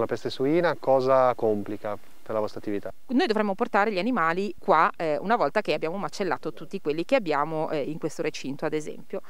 La peste suina cosa complica per la vostra attività? Noi dovremmo portare gli animali qua eh, una volta che abbiamo macellato tutti quelli che abbiamo eh, in questo recinto ad esempio.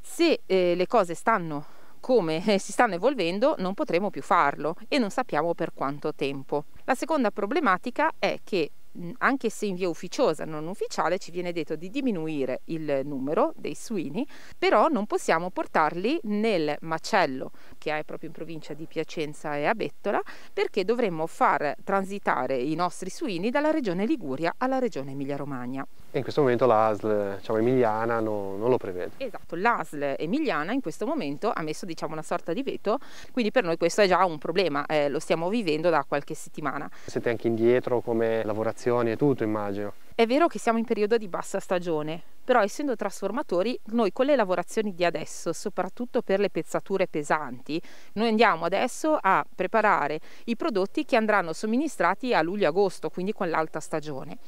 Se eh, le cose stanno come eh, si stanno evolvendo non potremo più farlo e non sappiamo per quanto tempo. La seconda problematica è che anche se in via ufficiosa, non ufficiale, ci viene detto di diminuire il numero dei suini, però non possiamo portarli nel macello che è proprio in provincia di Piacenza e Abettola, perché dovremmo far transitare i nostri suini dalla regione Liguria alla regione Emilia-Romagna. E in questo momento l'ASL diciamo, emiliana non, non lo prevede. Esatto, l'ASL emiliana in questo momento ha messo diciamo, una sorta di veto, quindi per noi questo è già un problema, eh, lo stiamo vivendo da qualche settimana. Siete anche indietro come lavorazione? installazioni e tutto immagino. È vero che siamo in periodo di bassa stagione, però essendo trasformatori noi con le lavorazioni di adesso, soprattutto per le pezzature pesanti, noi andiamo adesso a preparare i prodotti che andranno somministrati a luglio-agosto, quindi con l'alta stagione.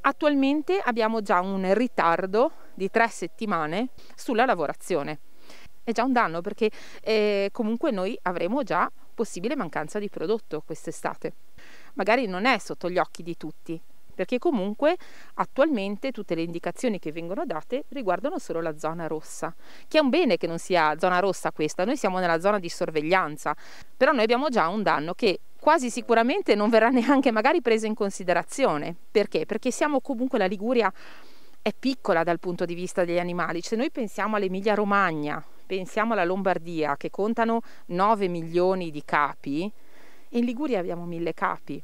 Attualmente abbiamo già un ritardo di tre settimane sulla lavorazione. È già un danno perché eh, comunque noi avremo già possibile mancanza di prodotto quest'estate. Magari non è sotto gli occhi di tutti, perché comunque attualmente tutte le indicazioni che vengono date riguardano solo la zona rossa, che è un bene che non sia zona rossa questa, noi siamo nella zona di sorveglianza, però noi abbiamo già un danno che quasi sicuramente non verrà neanche magari preso in considerazione, perché? Perché siamo comunque la Liguria è piccola dal punto di vista degli animali, se cioè, noi pensiamo all'Emilia Romagna, pensiamo alla Lombardia che contano 9 milioni di capi, in Liguria abbiamo mille capi.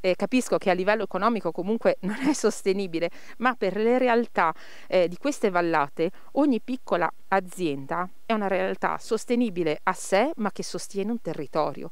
Eh, capisco che a livello economico comunque non è sostenibile, ma per le realtà eh, di queste vallate ogni piccola azienda è una realtà sostenibile a sé ma che sostiene un territorio